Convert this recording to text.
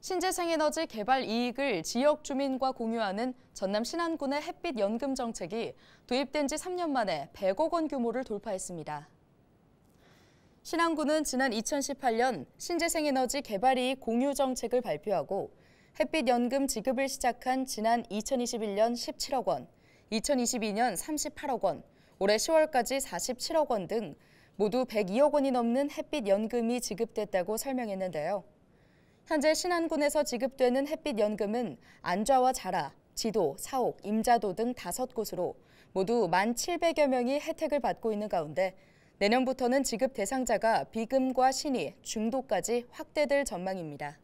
신재생에너지 개발 이익을 지역 주민과 공유하는 전남 신안군의 햇빛 연금 정책이 도입된 지 3년 만에 100억 원 규모를 돌파했습니다. 신안군은 지난 2018년 신재생에너지 개발 이익 공유 정책을 발표하고 햇빛 연금 지급을 시작한 지난 2021년 17억 원, 2022년 38억 원, 올해 10월까지 47억 원 등 모두 102억 원이 넘는 햇빛 연금이 지급됐다고 설명했는데요. 현재 신안군에서 지급되는 햇빛연금은 안좌와 자라, 지도, 사옥, 임자도 등 다섯 곳으로 모두 1만 700여 명이 혜택을 받고 있는 가운데 내년부터는 지급 대상자가 비금과 신이, 중도까지 확대될 전망입니다.